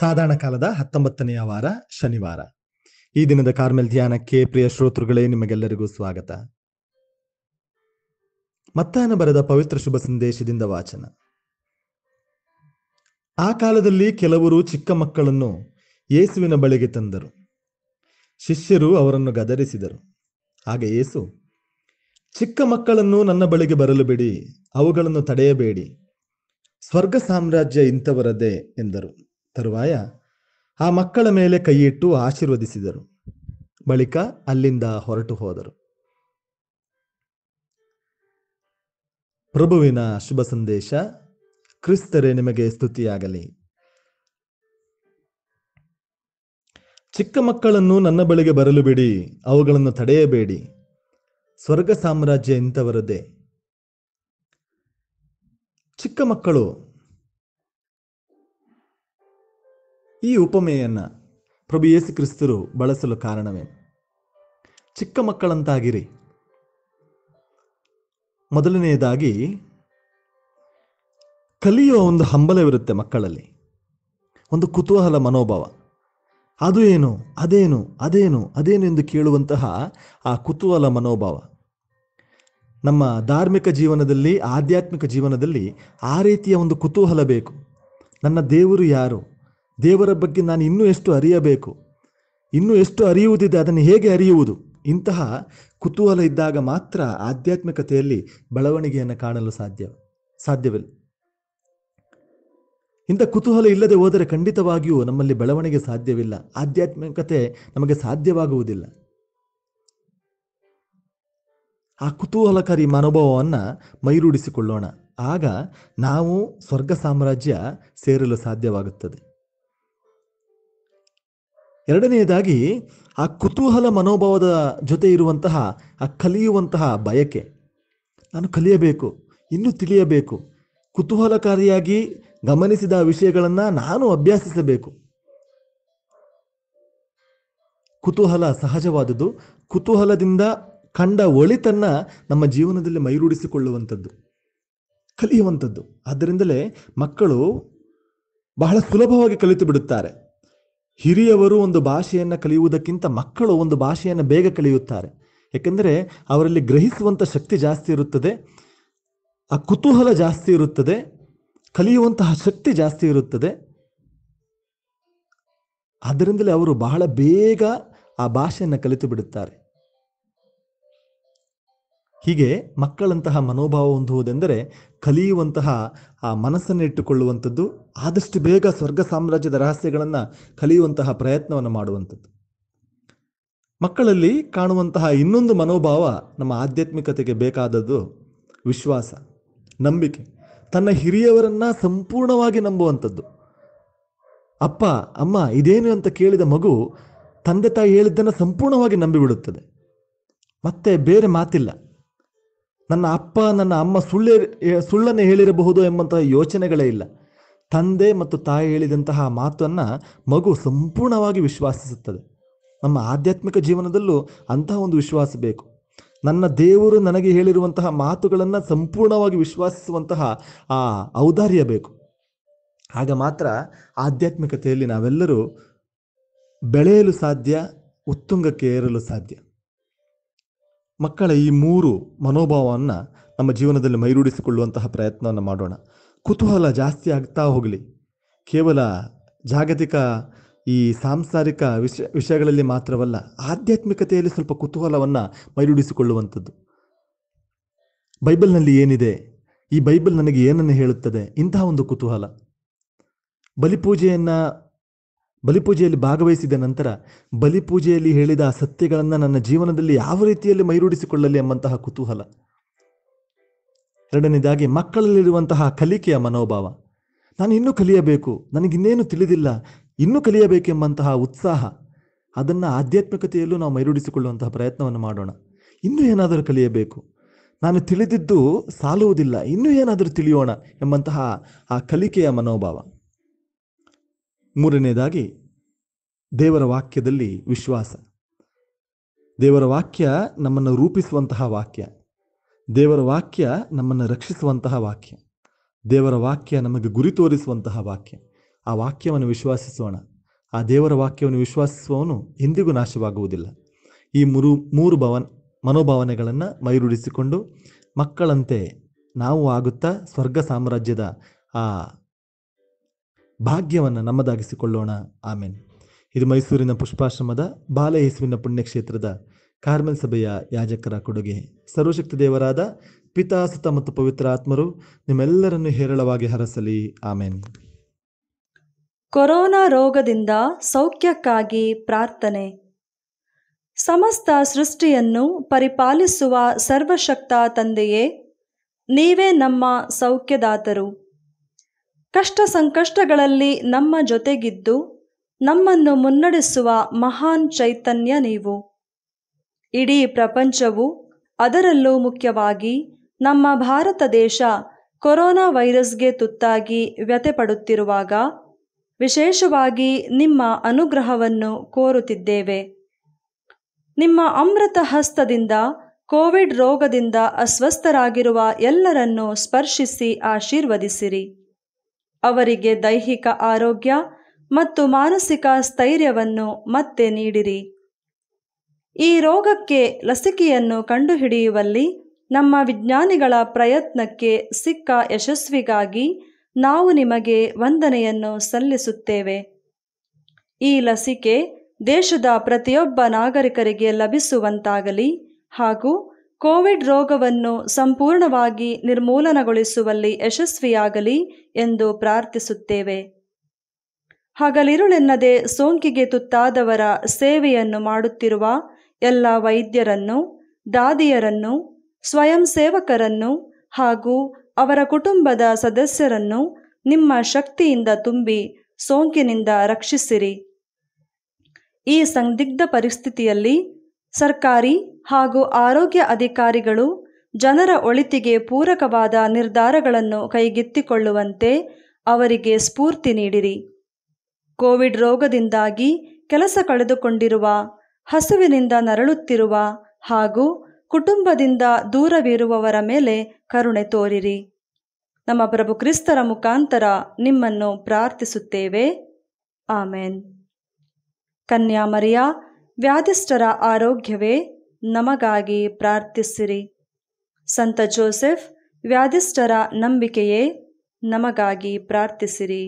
ಸಾಧಾರಣ ಕಾಲದ ಹತ್ತೊಂಬತ್ತನೆಯ ವಾರ ಶನಿವಾರ ಈ ದಿನದ ಕಾರ್ಮೆಲ್ ಧ್ಯಾನಕ್ಕೆ ಪ್ರಿಯ ಶ್ರೋತೃಗಳೇ ನಿಮಗೆಲ್ಲರಿಗೂ ಸ್ವಾಗತ ಮತ್ತಾನ ಬರೆದ ಪವಿತ್ರ ಶುಭ ಸಂದೇಶದಿಂದ ವಾಚನ ಆ ಕಾಲದಲ್ಲಿ ಕೆಲವರು ಚಿಕ್ಕ ಮಕ್ಕಳನ್ನು ಯೇಸುವಿನ ಬಳಿಗೆ ತಂದರು ಶಿಷ್ಯರು ಅವರನ್ನು ಗದರಿಸಿದರು ಆಗ ಯೇಸು ಚಿಕ್ಕ ಮಕ್ಕಳನ್ನು ನನ್ನ ಬಳಿಗೆ ಬರಲು ಬಿಡಿ ಅವುಗಳನ್ನು ತಡೆಯಬೇಡಿ ಸ್ವರ್ಗ ಸಾಮ್ರಾಜ್ಯ ಇಂಥವರದೇ ಎಂದರು ತರುವಾಯ ಆ ಮಕ್ಕಳ ಮೇಲೆ ಕೈಯಿಟ್ಟು ಆಶೀರ್ವದಿಸಿದರು ಬಳಿಕ ಅಲ್ಲಿಂದ ಹೊರಟು ಹೋದರು ಪ್ರಭುವಿನ ಶುಭ ಸಂದೇಶ ಕ್ರಿಸ್ತರೇ ನಿಮಗೆ ಸ್ತುತಿಯಾಗಲಿ ಚಿಕ್ಕ ಮಕ್ಕಳನ್ನು ನನ್ನ ಬಳಿಗೆ ಬರಲು ಬಿಡಿ ಅವುಗಳನ್ನು ತಡೆಯಬೇಡಿ ಸ್ವರ್ಗ ಸಾಮ್ರಾಜ್ಯ ಇಂಥವರದೇ ಚಿಕ್ಕ ಮಕ್ಕಳು ಈ ಉಪಮೆಯನ್ನು ಪ್ರಭು ಯೇಸು ಕ್ರಿಸ್ತರು ಬಳಸಲು ಕಾರಣವೇ ಚಿಕ್ಕ ಮಕ್ಕಳಂತಾಗಿರಿ ಮೊದಲನೆಯದಾಗಿ ಕಲಿಯುವ ಒಂದು ಹಂಬಲವಿರುತ್ತೆ ಮಕ್ಕಳಲ್ಲಿ ಒಂದು ಕುತೂಹಲ ಮನೋಭಾವ ಅದು ಏನು ಅದೇನು ಅದೇನು ಅದೇನು ಎಂದು ಕೇಳುವಂತಹ ಆ ಕುತೂಹಲ ಮನೋಭಾವ ನಮ್ಮ ಧಾರ್ಮಿಕ ಜೀವನದಲ್ಲಿ ಆಧ್ಯಾತ್ಮಿಕ ಜೀವನದಲ್ಲಿ ಆ ರೀತಿಯ ಒಂದು ಕುತೂಹಲ ಬೇಕು ನನ್ನ ದೇವರು ಯಾರು ದೇವರ ಬಗ್ಗೆ ನಾನು ಇನ್ನೂ ಎಷ್ಟು ಅರಿಯಬೇಕು ಇನ್ನೂ ಎಷ್ಟು ಅರಿಯುವುದಿದೆ ಅದನ್ನು ಹೇಗೆ ಅರಿಯುವುದು ಇಂತಹ ಕುತೂಹಲ ಇದ್ದಾಗ ಮಾತ್ರ ಆಧ್ಯಾತ್ಮಿಕತೆಯಲ್ಲಿ ಬೆಳವಣಿಗೆಯನ್ನು ಕಾಣಲು ಸಾಧ್ಯ ಸಾಧ್ಯವಿಲ್ಲ ಇಂಥ ಕುತೂಹಲ ಇಲ್ಲದೆ ಹೋದರೆ ಖಂಡಿತವಾಗಿಯೂ ನಮ್ಮಲ್ಲಿ ಬೆಳವಣಿಗೆ ಸಾಧ್ಯವಿಲ್ಲ ಆಧ್ಯಾತ್ಮಿಕತೆ ನಮಗೆ ಸಾಧ್ಯವಾಗುವುದಿಲ್ಲ ಆ ಕುತೂಹಲಕಾರಿ ಮನೋಭಾವವನ್ನು ಮೈರೂಡಿಸಿಕೊಳ್ಳೋಣ ಆಗ ನಾವು ಸ್ವರ್ಗ ಸಾಮ್ರಾಜ್ಯ ಸೇರಲು ಸಾಧ್ಯವಾಗುತ್ತದೆ ಎರಡನೆಯದಾಗಿ ಆ ಕುತೂಹಲ ಮನೋಭಾವದ ಜೊತೆ ಇರುವಂತಹ ಆ ಕಲಿಯುವಂತಹ ಬಯಕೆ ನಾನು ಕಲಿಯಬೇಕು ಇನ್ನೂ ತಿಳಿಯಬೇಕು ಕುತೂಹಲಕಾರಿಯಾಗಿ ಗಮನಿಸಿದ ವಿಷಯಗಳನ್ನು ನಾನು ಅಭ್ಯಾಸಿಸಬೇಕು ಕುತೂಹಲ ಸಹಜವಾದದ್ದು ಕುತೂಹಲದಿಂದ ಕಂಡ ಒಳಿತನ್ನು ನಮ್ಮ ಜೀವನದಲ್ಲಿ ಮೈರೂಡಿಸಿಕೊಳ್ಳುವಂಥದ್ದು ಕಲಿಯುವಂಥದ್ದು ಆದ್ದರಿಂದಲೇ ಮಕ್ಕಳು ಬಹಳ ಸುಲಭವಾಗಿ ಕಲಿತು ಬಿಡುತ್ತಾರೆ ಹಿರಿಯವರು ಒಂದು ಭಾಷೆಯನ್ನು ಕಲಿಯುವುದಕ್ಕಿಂತ ಮಕ್ಕಳು ಒಂದು ಭಾಷೆಯನ್ನು ಬೇಗ ಕಲಿಯುತ್ತಾರೆ ಏಕೆಂದರೆ ಅವರಲ್ಲಿ ಗ್ರಹಿಸುವಂಥ ಶಕ್ತಿ ಜಾಸ್ತಿ ಇರುತ್ತದೆ ಆ ಕುತೂಹಲ ಜಾಸ್ತಿ ಇರುತ್ತದೆ ಕಲಿಯುವಂತಹ ಶಕ್ತಿ ಜಾಸ್ತಿ ಇರುತ್ತದೆ ಆದ್ದರಿಂದಲೇ ಅವರು ಬಹಳ ಬೇಗ ಆ ಭಾಷೆಯನ್ನು ಕಲಿತು ಬಿಡುತ್ತಾರೆ ಹೀಗೆ ಮಕ್ಕಳಂತಹ ಮನೋಭಾವ ಹೊಂದುವುದೆಂದರೆ ಕಲಿಯುವಂತಹ ಆ ಮನಸ್ಸನ್ನು ಇಟ್ಟುಕೊಳ್ಳುವಂಥದ್ದು ಆದಷ್ಟು ಬೇಗ ಸ್ವರ್ಗ ಸಾಮ್ರಾಜ್ಯದ ರಹಸ್ಯಗಳನ್ನು ಕಲಿಯುವಂತಹ ಪ್ರಯತ್ನವನ್ನು ಮಾಡುವಂಥದ್ದು ಮಕ್ಕಳಲ್ಲಿ ಕಾಣುವಂತಹ ಇನ್ನೊಂದು ಮನೋಭಾವ ನಮ್ಮ ಆಧ್ಯಾತ್ಮಿಕತೆಗೆ ಬೇಕಾದದ್ದು ವಿಶ್ವಾಸ ನಂಬಿಕೆ ತನ್ನ ಹಿರಿಯವರನ್ನ ಸಂಪೂರ್ಣವಾಗಿ ನಂಬುವಂಥದ್ದು ಅಪ್ಪ ಅಮ್ಮ ಇದೇನು ಅಂತ ಕೇಳಿದ ಮಗು ತಂದೆ ತಾಯಿ ಹೇಳಿದ್ದನ್ನು ಸಂಪೂರ್ಣವಾಗಿ ನಂಬಿಬಿಡುತ್ತದೆ ಮತ್ತೆ ಬೇರೆ ಮಾತಿಲ್ಲ ನನ್ನ ಅಪ್ಪ ನನ್ನ ಅಮ್ಮ ಸುಳ್ಳು ಸುಳ್ಳನ್ನು ಹೇಳಿರಬಹುದು ಎಂಬಂತಹ ಯೋಚನೆಗಳೇ ಇಲ್ಲ ತಂದೆ ಮತ್ತು ತಾಯಿ ಹೇಳಿದಂತಹ ಮಾತನ್ನು ಮಗು ಸಂಪೂರ್ಣವಾಗಿ ವಿಶ್ವಾಸಿಸುತ್ತದೆ ನಮ್ಮ ಆಧ್ಯಾತ್ಮಿಕ ಜೀವನದಲ್ಲೂ ಅಂತಹ ಒಂದು ವಿಶ್ವಾಸ ಬೇಕು ನನ್ನ ದೇವರು ನನಗೆ ಹೇಳಿರುವಂತಹ ಮಾತುಗಳನ್ನು ಸಂಪೂರ್ಣವಾಗಿ ವಿಶ್ವಾಸಿಸುವಂತಹ ಆ ಔದಾರ್ಯ ಬೇಕು ಆಗ ಮಾತ್ರ ಆಧ್ಯಾತ್ಮಿಕತೆಯಲ್ಲಿ ನಾವೆಲ್ಲರೂ ಬೆಳೆಯಲು ಸಾಧ್ಯ ಉತ್ತುಂಗಕ್ಕೆ ಏರಲು ಸಾಧ್ಯ ಮಕ್ಕಳ ಈ ಮೂರು ಮನೋಭಾವವನ್ನು ನಮ್ಮ ಜೀವನದಲ್ಲಿ ಮೈರೂಡಿಸಿಕೊಳ್ಳುವಂತಹ ಪ್ರಯತ್ನವನ್ನು ಮಾಡೋಣ ಕುತೂಹಲ ಜಾಸ್ತಿ ಆಗ್ತಾ ಹೋಗಲಿ ಕೇವಲ ಜಾಗತಿಕ ಈ ಸಾಂಸಾರಿಕ ವಿಷಯ ವಿಷಯಗಳಲ್ಲಿ ಮಾತ್ರವಲ್ಲ ಆಧ್ಯಾತ್ಮಿಕತೆಯಲ್ಲಿ ಸ್ವಲ್ಪ ಕುತೂಹಲವನ್ನು ಮೈರೂಡಿಸಿಕೊಳ್ಳುವಂಥದ್ದು ಬೈಬಲ್ನಲ್ಲಿ ಏನಿದೆ ಈ ಬೈಬಲ್ ನನಗೆ ಏನನ್ನು ಹೇಳುತ್ತದೆ ಇಂತಹ ಒಂದು ಕುತೂಹಲ ಬಲಿಪೂಜೆಯನ್ನು ಬಲಿಪೂಜೆಯಲ್ಲಿ ಭಾಗವಹಿಸಿದ ನಂತರ ಬಲಿಪೂಜೆಯಲ್ಲಿ ಹೇಳಿದ ಸತ್ಯಗಳನ್ನು ನನ್ನ ಜೀವನದಲ್ಲಿ ಯಾವ ರೀತಿಯಲ್ಲಿ ಮೈರೂಡಿಸಿಕೊಳ್ಳಲಿ ಎಂಬಂತಹ ಕುತೂಹಲ ಎರಡನೇದಾಗಿ ಮಕ್ಕಳಲ್ಲಿರುವಂತಹ ಕಲಿಕೆಯ ಮನೋಭಾವ ನಾನು ಇನ್ನೂ ಕಲಿಯಬೇಕು ನನಗಿನ್ನೇನು ತಿಳಿದಿಲ್ಲ ಇನ್ನೂ ಕಲಿಯಬೇಕೆಂಬಂತಹ ಉತ್ಸಾಹ ಅದನ್ನು ಆಧ್ಯಾತ್ಮಿಕತೆಯಲ್ಲೂ ನಾವು ಮೈರೂಡಿಸಿಕೊಳ್ಳುವಂತಹ ಪ್ರಯತ್ನವನ್ನು ಮಾಡೋಣ ಇನ್ನೂ ಏನಾದರೂ ಕಲಿಯಬೇಕು ನಾನು ತಿಳಿದಿದ್ದು ಸಾಲುವುದಿಲ್ಲ ಇನ್ನೂ ಏನಾದರೂ ತಿಳಿಯೋಣ ಎಂಬಂತಹ ಆ ಕಲಿಕೆಯ ಮನೋಭಾವ ಮೂರನೇದಾಗಿ ದೇವರ ವಾಕ್ಯದಲ್ಲಿ ವಿಶ್ವಾಸ ದೇವರ ವಾಕ್ಯ ನಮ್ಮನ್ನು ರೂಪಿಸುವಂತಹ ವಾಕ್ಯ ದೇವರ ವಾಕ್ಯ ನಮ್ಮನ್ನು ರಕ್ಷಿಸುವಂತಹ ವಾಕ್ಯ ದೇವರ ವಾಕ್ಯ ನಮಗೆ ಗುರಿ ತೋರಿಸುವಂತಹ ವಾಕ್ಯ ಆ ವಾಕ್ಯವನ್ನು ವಿಶ್ವಾಸಿಸೋಣ ಆ ದೇವರ ವಾಕ್ಯವನ್ನು ವಿಶ್ವಾಸಿಸುವವನು ಎಂದಿಗೂ ನಾಶವಾಗುವುದಿಲ್ಲ ಈ ಮೂರು ಮೂರು ಭವನ್ ಮನೋಭಾವನೆಗಳನ್ನು ಮೈರುಡಿಸಿಕೊಂಡು ಮಕ್ಕಳಂತೆ ನಾವು ಆಗುತ್ತಾ ಸ್ವರ್ಗ ಸಾಮ್ರಾಜ್ಯದ ಆ ಭಾಗ್ಯವನ್ನು ನಮ್ಮದಾಗಿಸಿಕೊಳ್ಳೋಣ ಆಮೇನ್ ಇದು ಮೈಸೂರಿನ ಪುಷ್ಪಾಶ್ರಮದ ಬಾಲ ಪುಣ್ಯಕ್ಷೇತ್ರದ ಕಾರ್ಮೆಲ್ ಸಭೆಯ ಯಾಜಕರ ಕೊಡುಗೆ ಸರ್ವಶಕ್ತಿ ದೇವರಾದ ಪಿತಾಸುತ ಮತ್ತು ಪವಿತ್ರ ಆತ್ಮರು ನಿಮ್ಮೆಲ್ಲರನ್ನು ಹೇರಳವಾಗಿ ಹರಸಲಿ ಆಮೇನ್ ಕೊರೋನಾ ರೋಗದಿಂದ ಸೌಖ್ಯಕ್ಕಾಗಿ ಪ್ರಾರ್ಥನೆ ಸಮಸ್ತ ಸೃಷ್ಟಿಯನ್ನು ಪರಿಪಾಲಿಸುವ ಸರ್ವಶಕ್ತ ತಂದೆಯೇ ನೀವೇ ನಮ್ಮ ಸೌಖ್ಯದಾತರು ಕಷ್ಟ ಸಂಕಷ್ಟಗಳಲ್ಲಿ ನಮ್ಮ ಜೊತೆಗಿದ್ದು ನಮ್ಮನ್ನು ಮುನ್ನಡೆಸುವ ಮಹಾನ್ ಚೈತನ್ಯ ನೀವು ಇಡೀ ಪ್ರಪಂಚವು ಅದರಲ್ಲೂ ಮುಖ್ಯವಾಗಿ ನಮ್ಮ ಭಾರತ ದೇಶ ಕೊರೋನಾ ವೈರಸ್ಗೆ ತುತ್ತಾಗಿ ವ್ಯತೆಪಡುತ್ತಿರುವಾಗ ವಿಶೇಷವಾಗಿ ನಿಮ್ಮ ಅನುಗ್ರಹವನ್ನು ಕೋರುತ್ತಿದ್ದೇವೆ ನಿಮ್ಮ ಅಮೃತ ಹಸ್ತದಿಂದ ಕೋವಿಡ್ ರೋಗದಿಂದ ಅಸ್ವಸ್ಥರಾಗಿರುವ ಎಲ್ಲರನ್ನೂ ಸ್ಪರ್ಶಿಸಿ ಆಶೀರ್ವದಿಸಿರಿ ಅವರಿಗೆ ದೈಹಿಕ ಆರೋಗ್ಯ ಮತ್ತು ಮಾನಸಿಕ ಸ್ಥೈರ್ಯವನ್ನು ಮತ್ತೆ ನೀಡಿರಿ ಈ ರೋಗಕ್ಕೆ ಲಸಿಕೆಯನ್ನು ಕಂಡುಹಿಡಿಯುವಲ್ಲಿ ನಮ್ಮ ವಿಜ್ಞಾನಿಗಳ ಪ್ರಯತ್ನಕ್ಕೆ ಸಿಕ್ಕ ಯಶಸ್ವಿಗಾಗಿ ನಾವು ನಿಮಗೆ ವಂದನೆಯನ್ನು ಸಲ್ಲಿಸುತ್ತೇವೆ ಈ ಲಸಿಕೆ ದೇಶದ ಪ್ರತಿಯೊಬ್ಬ ನಾಗರಿಕರಿಗೆ ಲಭಿಸುವಂತಾಗಲಿ ಹಾಗೂ ಕೋವಿಡ್ ರೋಗವನ್ನು ಸಂಪೂರ್ಣವಾಗಿ ನಿರ್ಮೂಲನಗೊಳಿಸುವಲ್ಲಿ ಯಶಸ್ವಿಯಾಗಲಿ ಎಂದು ಪ್ರಾರ್ಥಿಸುತ್ತೇವೆ ಹಗಲಿರುಳೆನ್ನದೆ ಸೋಂಕಿಗೆ ತುತ್ತಾದವರ ಸೇವೆಯನ್ನು ಮಾಡುತ್ತಿರುವ ಎಲ್ಲ ವೈದ್ಯರನ್ನು ದಾದಿಯರನ್ನು ಸ್ವಯಂ ಸೇವಕರನ್ನು ಹಾಗೂ ಅವರ ಕುಟುಂಬದ ಸದಸ್ಯರನ್ನು ನಿಮ್ಮ ಶಕ್ತಿಯಿಂದ ತುಂಬಿ ಸೋಂಕಿನಿಂದ ರಕ್ಷಿಸಿರಿ ಈ ಸಂದಿಗ್ಧ ಪರಿಸ್ಥಿತಿಯಲ್ಲಿ ಸರ್ಕಾರಿ ಹಾಗೂ ಆರೋಗ್ಯ ಅಧಿಕಾರಿಗಳು ಜನರ ಒಳಿತಿಗೆ ಪೂರಕವಾದ ನಿರ್ಧಾರಗಳನ್ನು ಕೈಗೆತ್ತಿಕೊಳ್ಳುವಂತೆ ಅವರಿಗೆ ಸ್ಫೂರ್ತಿ ನೀಡಿರಿ ಕೋವಿಡ್ ರೋಗದಿಂದಾಗಿ ಕೆಲಸ ಕಳೆದುಕೊಂಡಿರುವ ಹಸುವಿನಿಂದ ನರಳುತ್ತಿರುವ ಹಾಗೂ ಕುಟುಂಬದಿಂದ ದೂರವಿರುವವರ ಮೇಲೆ ಕರುಣೆ ತೋರಿರಿ ನಮ್ಮ ಪ್ರಭು ಕ್ರಿಸ್ತರ ಮುಖಾಂತರ ನಿಮ್ಮನ್ನು ಪ್ರಾರ್ಥಿಸುತ್ತೇವೆ ಆಮೇನ್ ಕನ್ಯಾಮರಿಯಾ ವ್ಯಾಧಿಸ್ಥರ ಆರೋಗ್ಯವೇ ನಮಗಾಗಿ ಪ್ರಾರ್ಥಿಸಿರಿ ಸಂತ ಜೋಸೆಫ್ ವ್ಯಾಧಿಸ್ಥರ ನಂಬಿಕೆಯೇ ನಮಗಾಗಿ ಪ್ರಾರ್ಥಿಸಿರಿ